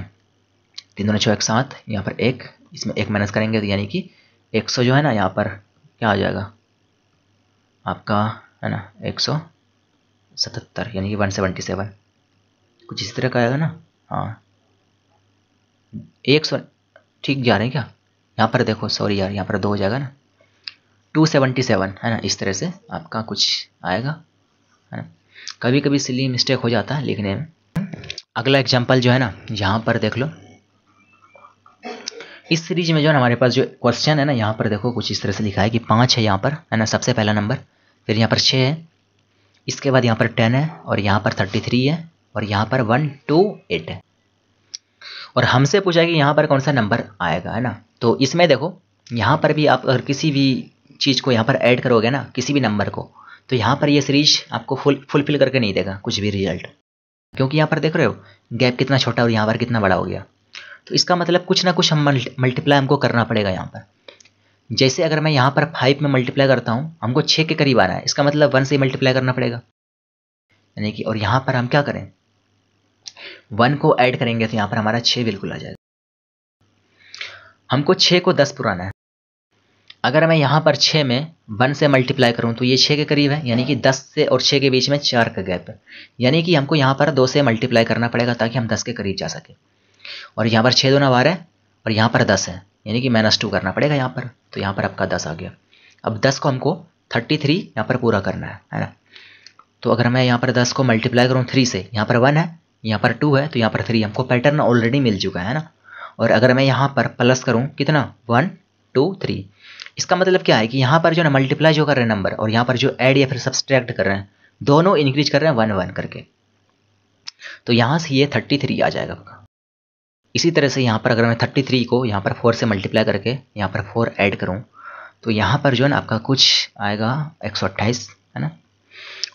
तीन दोनों छः एक सात यहाँ पर एक इसमें एक माइनस करेंगे तो यानी कि एक सौ जो है ना यहाँ पर क्या आ जाएगा आपका है ना एक सौ सतहत्तर यानी कि वन सेवेंटी सेवन कुछ इसी तरह का आएगा ना हाँ एक सौ ठीक जा रहे हैं क्या यहाँ पर देखो सॉरी यार यहाँ पर दो हो जाएगा ना 277 है ना इस तरह से आपका कुछ आएगा है ना कभी कभी सिली मिस्टेक हो जाता है लिखने में अगला एग्जाम्पल जो है ना यहाँ पर देख लो इस सीरीज में जो है हमारे पास जो क्वेश्चन है ना यहाँ पर देखो कुछ इस तरह से लिखा है कि पाँच है यहाँ पर है ना सबसे पहला नंबर फिर यहाँ पर छः है इसके बाद यहाँ पर टेन है और यहाँ पर थर्टी थ्री है और यहाँ पर वन टू एट है और हमसे पूछा कि यहाँ पर कौन सा नंबर आएगा है ना तो इसमें देखो यहाँ पर भी आप अगर किसी भी चीज़ को यहाँ पर ऐड करोगे ना किसी भी नंबर को तो यहाँ पर ये सीरीज आपको फुल फुलफिल करके नहीं देगा कुछ भी रिजल्ट क्योंकि यहाँ पर देख रहे हो गैप कितना छोटा और यहाँ पर कितना बड़ा हो गया तो इसका मतलब कुछ ना कुछ हम मल्टीप्लाई हमको करना पड़ेगा यहाँ पर जैसे अगर मैं यहाँ पर फाइव में मल्टीप्लाई करता हूँ हमको छः के करीब आना है इसका मतलब वन से मल्टीप्लाई करना पड़ेगा यानी कि और यहाँ पर हम क्या करें वन को ऐड करेंगे तो यहाँ पर हमारा छः बिल्कुल आ जाएगा हमको छः को दस पुराना है अगर मैं यहाँ पर छः में वन से मल्टीप्लाई करूँ तो ये छः के करीब है यानी कि दस से और छः के बीच में चार का गैप है यानी कि हमको यहाँ पर दो से मल्टीप्लाई करना पड़ेगा ताकि हम दस के करीब जा सकें और यहाँ पर छः दोनों बार है और यहाँ पर दस है यानी कि माइनस टू करना पड़ेगा यहाँ पर तो यहाँ पर आपका दस आ गया अब दस को हमको थर्टी थ्री यहाँ पर पूरा करना है है ना तो अगर मैं यहाँ पर दस को मल्टीप्लाई करूँ थ्री से यहाँ पर वन है यहाँ पर टू है तो यहाँ पर थ्री हमको पैटर्न ऑलरेडी मिल चुका है ना और अगर मैं यहाँ पर प्लस करूँ कितना वन टू थ्री इसका मतलब क्या है कि यहाँ पर जो ना मल्टीप्लाई जो कर रहे हैं नंबर और यहाँ पर जो ऐड या फिर सब्सट्रैक्ट कर रहे हैं दोनों इंक्रीज कर रहे हैं वन वन करके तो यहाँ से ये थर्टी थ्री आ जाएगा आपका इसी तरह से यहाँ पर अगर मैं थर्टी थ्री को यहाँ पर फोर से मल्टीप्लाई करके यहाँ पर फोर ऐड करूँ तो यहाँ पर जो है ना आपका कुछ आएगा एक सौ अट्ठाईस है ना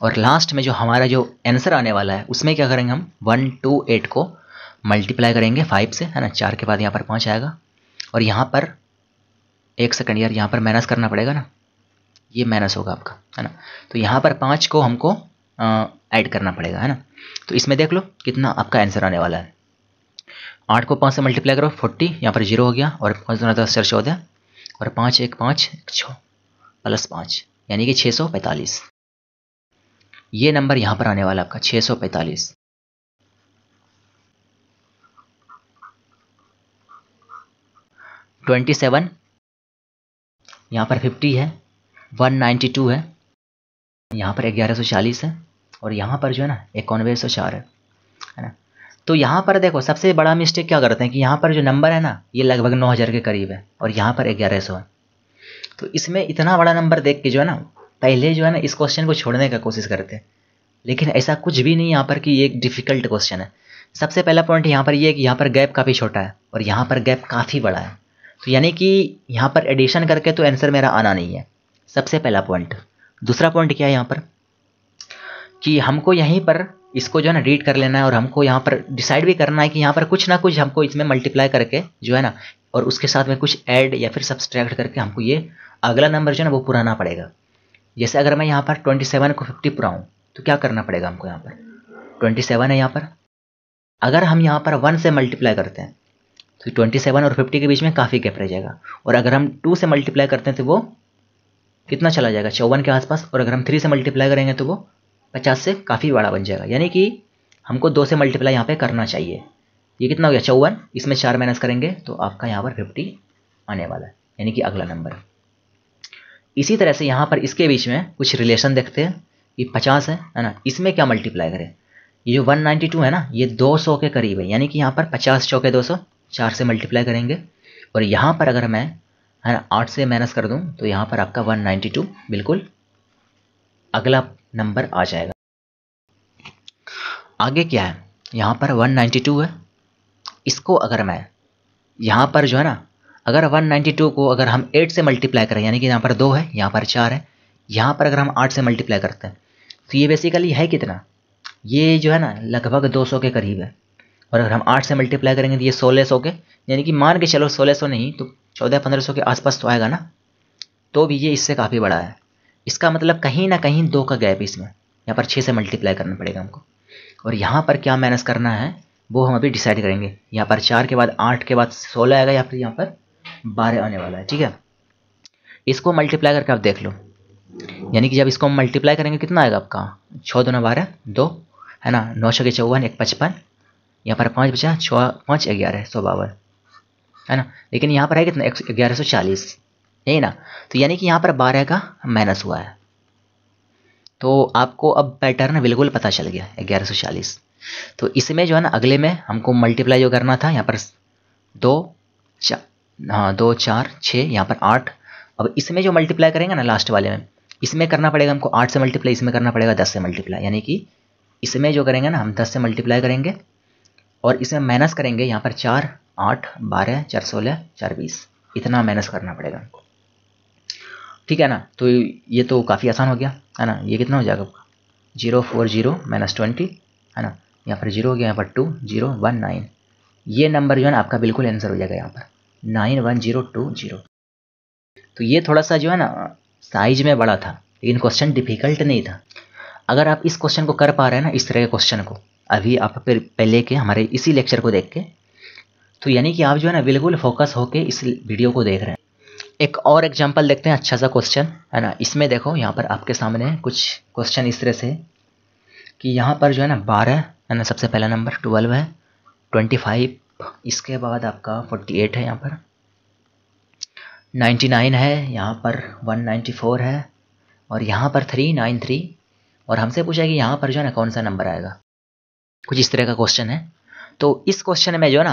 और लास्ट में जो हमारा जो आंसर आने वाला है उसमें क्या करेंगे हम वन टू एट को मल्टीप्लाई करेंगे फाइव से है ना चार के बाद यहाँ पर पाँच आएगा और यहाँ पर एक सेकेंड यार यहाँ पर माइनस करना पड़ेगा ना ये माइनस होगा आपका है ना तो यहाँ पर पाँच को हमको ऐड करना पड़ेगा है ना तो इसमें देख लो कितना आपका आंसर आने वाला है आठ को पाँच से मल्टीप्लाई करो फोर्टी यहाँ पर जीरो हो गया और पाँच दस चार चौदह और पाँच एक पाँच छः प्लस पाँच यानी कि छः सौ पैंतालीस ये नंबर यहाँ पर आने वाला आपका छः सौ पैंतालीस ट्वेंटी सेवन यहाँ पर फिफ्टी है वन नाइन्टी टू है यहाँ पर ग्यारह सौ चालीस है और यहाँ पर जो है ना इक्यानवे सौ चार है है ना तो यहाँ पर देखो सबसे बड़ा मिस्टेक क्या करते हैं कि यहाँ पर जो नंबर है ना ये लगभग नौ हज़ार के करीब है और यहाँ पर ग्यारह सौ है तो इसमें इतना बड़ा नंबर देख के जो है ना पहले जो है ना इस क्वेश्चन को छोड़ने का कोशिश करते हैं लेकिन ऐसा कुछ भी नहीं यहाँ पर कि ये एक डिफ़िकल्ट क्वेश्चन है सबसे पहला पॉइंट यहाँ पर ये है कि यहाँ पर गैप काफ़ी छोटा है और यहाँ पर गैप काफ़ी बड़ा है तो यानी कि यहाँ पर एडिशन करके तो आंसर मेरा आना नहीं है सबसे पहला पॉइंट दूसरा पॉइंट क्या है यहाँ पर कि हमको यहीं पर इसको जो है ना रीड कर लेना है और हमको यहाँ पर डिसाइड भी करना है कि यहाँ पर कुछ ना कुछ हमको इसमें मल्टीप्लाई करके जो है ना और उसके साथ में कुछ ऐड या फिर सब्सट्रैक्ट करके हमको ये अगला नंबर जो है ना वो पुराना पड़ेगा जैसे अगर मैं यहाँ पर ट्वेंटी सेवन को फिफ्टी पुराऊँ तो क्या करना पड़ेगा हमको यहाँ पर ट्वेंटी सेवन है यहाँ पर अगर हम यहाँ पर वन से मल्टीप्लाई करते हैं तो ट्वेंटी सेवन और फिफ्टी के बीच में काफ़ी गैप रह जाएगा और अगर हम टू से मल्टीप्लाई करते हैं तो वो कितना चला जाएगा चौवन के आसपास और अगर हम थ्री से मल्टीप्लाई करेंगे तो वो पचास से काफ़ी बड़ा बन जाएगा यानी कि हमको दो से मल्टीप्लाई यहाँ पे करना चाहिए ये कितना हो गया चौवन इसमें चार माइनस करेंगे तो आपका यहाँ पर फिफ्टी आने वाला है यानी कि अगला नंबर इसी तरह से यहाँ पर इसके बीच में कुछ रिलेशन देखते हैं कि पचास है है ना इसमें क्या मल्टीप्लाई करें ये जो वन नाइन्टी टू है ना ये दो सौ के करीब है यानी कि यहाँ पर पचास चौके दो सौ चार से मल्टीप्लाई करेंगे और यहाँ पर अगर मैं है ना आठ से माइनस कर दूँ तो यहाँ पर आपका वन नाइन्टी टू बिल्कुल अगला नंबर आ जाएगा आगे क्या है यहाँ पर वन नाइन्टी टू है इसको अगर मैं यहाँ पर जो है ना अगर 192 को अगर हम 8 से मल्टीप्लाई करें यानी कि यहाँ पर दो है यहाँ पर चार है यहाँ पर अगर हम आठ से मल्टीप्लाई करते हैं तो ये बेसिकली है कितना ये जो है ना लगभग सौ के करीब है और अगर हम आठ से मल्टीप्लाई करेंगे तो ये सोलह सौ के यानी कि मान के चलो सोलह सौ नहीं तो चौदह पंद्रह सौ के आसपास तो आएगा ना तो भी ये इससे काफ़ी बड़ा है इसका मतलब कहीं ना कहीं दो का गैप इसमें यहाँ पर छः से मल्टीप्लाई करना पड़ेगा हमको और यहाँ पर क्या माइनस करना है वो हम अभी डिसाइड करेंगे यहाँ पर चार के बाद आठ के बाद सोलह आएगा या फिर यहाँ पर बारह आने वाला है ठीक है इसको मल्टीप्लाई करके आप देख लो यानी कि जब इसको हम मल्टीप्लाई करेंगे कितना आएगा आपका छः दो न बारह दो है ना नौ छः के चौवन एक पचपन यहाँ पर पाँच बचा छः पाँच ग्यारह सौ बावन है ना लेकिन यहाँ पर है कितना एक ग्यारह सौ चालीस यही ना तो यानी कि यहाँ पर बारह का माइनस हुआ है तो आपको अब पैटर्न बिल्कुल पता चल गया ग्यारह सौ चालीस तो इसमें जो है ना अगले में हमको मल्टीप्लाई जो करना था यहाँ पर दो चार हाँ दो चार छः यहाँ पर आठ अब इसमें जो मल्टीप्लाई करेंगे ना लास्ट वाले में इसमें करना पड़ेगा हमको आठ से मल्टीप्लाई इसमें करना पड़ेगा दस से मल्टीप्लाई यानी कि इसमें जो करेंगे ना हम दस से मल्टीप्लाई करेंगे और इसे माइनस करेंगे यहाँ पर चार आठ बारह चार सोलह चार बीस इतना माइनस करना पड़ेगा हमको ठीक है ना तो ये तो काफ़ी आसान हो गया है ना ये कितना हो जाएगा आपका zero four zero minus twenty है ना यहाँ पर जीरो हो गया यहाँ पर टू जीरो वन नाइन ये नंबर जो है ना आपका बिल्कुल आंसर हो जाएगा यहाँ पर nine one zero two zero तो ये थोड़ा सा जो है ना साइज में बड़ा था लेकिन क्वेश्चन डिफिकल्ट नहीं था अगर आप इस क्वेश्चन को कर पा रहे हैं ना इस तरह के क्वेश्चन को अभी आप फिर पहले के हमारे इसी लेक्चर को देख के तो यानी कि आप जो है ना बिल्कुल फोकस होके इस वीडियो को देख रहे हैं एक और एग्जाम्पल देखते हैं अच्छा सा क्वेश्चन है ना इसमें देखो यहाँ पर आपके सामने कुछ क्वेश्चन इस तरह से कि यहाँ पर जो है ना बारह है ना सबसे पहला नंबर ट्वेल्व है ट्वेंटी फाइव इसके बाद आपका फोर्टी एट है यहाँ पर नाइन्टी नाइन है यहाँ पर वन नाइन्टी फोर है और यहाँ पर थ्री नाइन थ्री और हमसे पूछा कि यहाँ पर जो है ना कौन सा नंबर आएगा कुछ इस तरह का क्वेश्चन है तो इस क्वेश्चन में जो है ना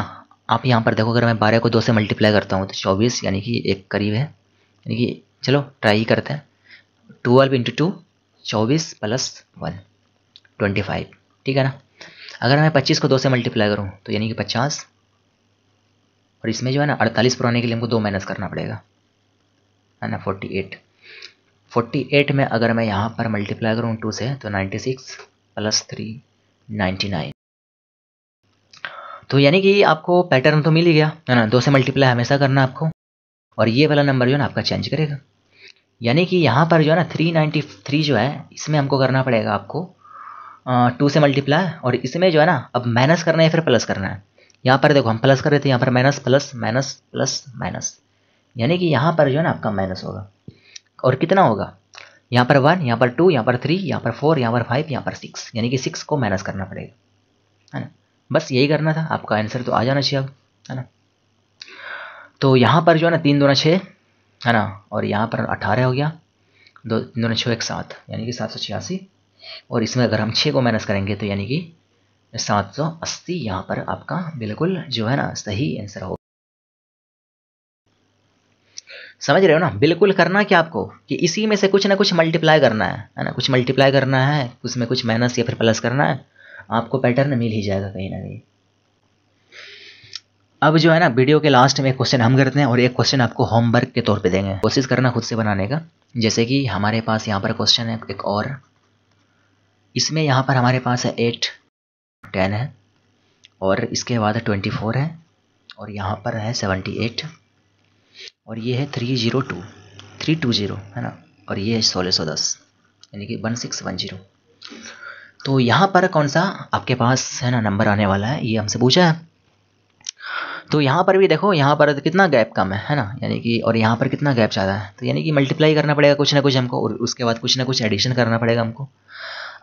आप यहाँ पर देखो अगर मैं बारह को दो से मल्टीप्लाई करता हूँ तो चौबीस यानी कि एक करीब है यानी कि चलो ट्राई ही करते हैं ट्वेल्व इंटू टू चौबीस प्लस वन ट्वेंटी फाइव ठीक है ना अगर मैं पच्चीस को दो से मल्टीप्लाई करूँ तो यानी कि पचास और इसमें जो है ना अड़तालीस पुराने के लिए हमको दो माइनस करना पड़ेगा है ना फोर्टी एट फोर्टी एट में अगर मैं यहाँ पर मल्टीप्लाई करूँ टू से तो नाइन्टी सिक्स प्लस थ्री 99 तो यानी कि आपको पैटर्न तो मिल ही गया है ना दो से मल्टीप्लाई हमेशा करना आपको और ये वाला नंबर जो है ना आपका चेंज करेगा यानी कि यहाँ पर जो है ना थ्री नाइन्टी थ्री जो है इसमें हमको करना पड़ेगा आपको टू से मल्टीप्लाई और इसमें जो है ना अब माइनस करना है फिर प्लस करना है यहाँ पर देखो हम प्लस कर रहे थे यहाँ पर minus plus minus plus minus यानी कि यहाँ पर जो है ना आपका माइनस होगा और कितना होगा यहाँ पर वन यहाँ पर टू यहाँ पर थ्री यहाँ पर फोर यहाँ पर फाइव यहाँ पर सिक्स यानी कि सिक्स को माइनस करना पड़ेगा है ना बस यही करना था आपका आंसर तो आ जाना चाहिए अब है ना तो यहाँ पर जो है ना तीन दोनों छः है ना और यहाँ पर अठारह हो गया दो तीन दोनों छः एक सात यानी कि सात सौ छियासी और इसमें अगर हम छः को माइनस करेंगे तो यानी कि सात सौ अस्सी यहाँ पर आपका बिल्कुल जो है ना सही आंसर होगा समझ रहे हो ना बिल्कुल करना क्या आपको कि इसी में से कुछ ना कुछ मल्टीप्लाई करना है है ना कुछ मल्टीप्लाई करना है उसमें कुछ माइनस या फिर प्लस करना है आपको पैटर्न मिल ही जाएगा कहीं ना कहीं अब जो है ना वीडियो के लास्ट में एक क्वेश्चन हम करते हैं और एक क्वेश्चन आपको होमवर्क के तौर पे देंगे कोशिश करना खुद से बनाने का जैसे कि हमारे पास यहाँ पर क्वेश्चन है एक और इसमें यहाँ पर हमारे पास है एट टेन है और इसके बाद ट्वेंटी फोर है और यहाँ पर है सेवेंटी एट और ये है three zero two three two zero है ना और ये है सोलह सौ दस यानी कि वन सिक्स वन जीरो तो यहाँ पर कौन सा आपके पास है ना नंबर आने वाला है ये हमसे पूछा है तो यहाँ पर भी देखो यहाँ पर कितना गैप कम है है ना यानी कि और यहाँ पर कितना गैप ज़्यादा है तो यानी कि मल्टीप्लाई करना पड़ेगा कुछ ना कुछ हमको और उसके बाद कुछ ना कुछ एडिशन करना पड़ेगा हमको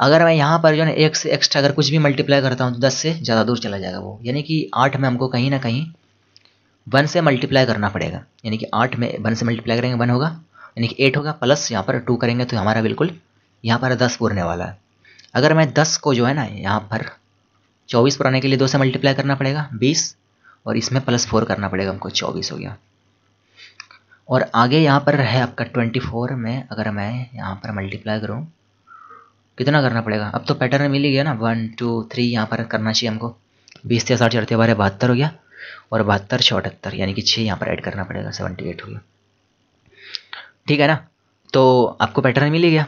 अगर मैं यहाँ पर जो है एक से एक्स्ट्रा अगर कुछ भी मल्टीप्लाई करता हूँ तो दस से ज़्यादा दूर चला जाएगा वो यानी कि आठ में हमको कहीं ना कहीं वन से मल्टीप्लाई करना पड़ेगा यानी कि आठ में वन से मल्टीप्लाई करेंगे वन होगा यानी कि एट होगा प्लस यहाँ पर टू करेंगे तो हमारा बिल्कुल यहाँ पर दस पूरने वाला है अगर मैं दस को जो है ना यहाँ पर चौबीस पुराने के लिए दो से मल्टीप्लाई करना पड़ेगा बीस और इसमें प्लस फोर करना पड़ेगा हमको चौबीस हो गया और आगे यहाँ पर है आपका ट्वेंटी फोर में अगर मैं यहाँ पर मल्टीप्लाई करूँ कितना करना पड़ेगा अब तो पैटर्न मिल ही गया ना वन टू थ्री यहाँ पर करना चाहिए हमको बीस से साठ चढ़ते बारह बहत्तर हो गया और बहत्तर छः अठहत्तर यानी कि छः यहाँ पर ऐड करना पड़ेगा सेवेंटी एट होगा ठीक है ना तो आपको पैटर्न मिल गया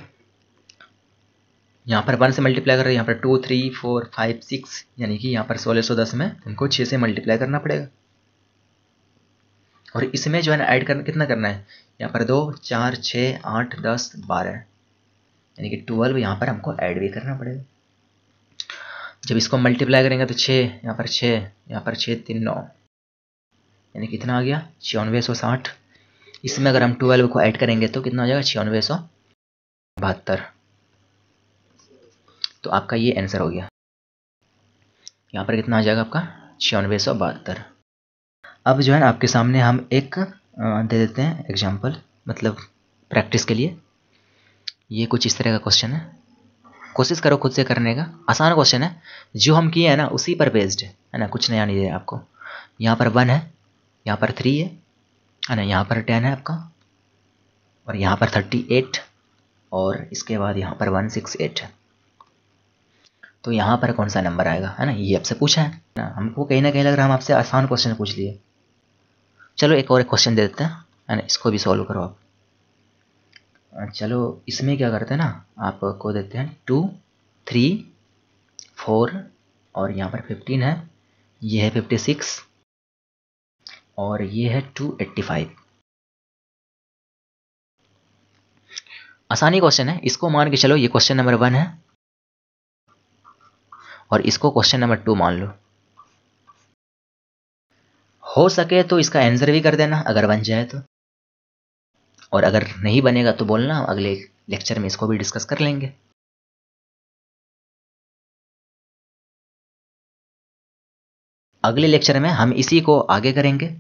यहाँ पर वन से मल्टीप्लाई कर रहे हैं यहाँ पर two three four five six यानी कि यहाँ पर सोलह सौ दस में उनको छः से मल्टीप्लाई करना पड़ेगा और इसमें जो है ना ऐड करना कितना करना है यहाँ पर दो चार छः आठ दस बारह यानी कि ट्वेल्व यहाँ पर हमको ऐड भी करना पड़ेगा जब इसको मल्टीप्लाई करेंगे तो छः यहाँ पर छः यहाँ पर छः तीन नौ यानी कितना आ गया छियानवे सौ साठ इसमें अगर हम ट्वेल्व को ऐड करेंगे तो कितना आ जाएगा छियानवे सौ बहत्तर तो आपका ये आंसर हो गया यहाँ पर कितना आ जाएगा आपका छियानवे सौ बहत्तर अब जो है ना आपके सामने हम एक दे देते हैं एग्जाम्पल मतलब प्रैक्टिस के लिए ये कुछ इस तरह का क्वेश्चन है कोशिश करो खुद से करने का आसान क्वेश्चन है जो हम किए हैं ना उसी पर बेस्ड है है ना कुछ नया नहीं है आपको यहाँ पर वन है यहाँ पर थ्री है है ना यहाँ पर टेन है आपका और यहाँ पर थर्टी एट और इसके बाद यहाँ पर वन सिक्स एट है तो यहाँ पर कौन सा नंबर आएगा है ना ये आपसे पूछा है ना हमको कहीं ना कहीं लग रहा है हम आपसे आसान क्वेश्चन पूछ लिए चलो एक और एक क्वेश्चन दे देते हैं है ना इसको भी सॉल्व करो आप चलो इसमें क्या करते हैं ना आप को देते हैं टू थ्री फोर और यहाँ पर फिफ्टीन है ये है फिफ्टी सिक्स और ये है टू एट्टी फाइव आसानी क्वेश्चन है इसको मान के चलो ये क्वेश्चन नंबर वन है और इसको क्वेश्चन नंबर टू मान लो हो सके तो इसका आंसर भी कर देना अगर बन जाए तो और अगर नहीं बनेगा तो बोलना अगले लेक्चर में इसको भी डिस्कस कर लेंगे अगले लेक्चर में हम इसी को आगे करेंगे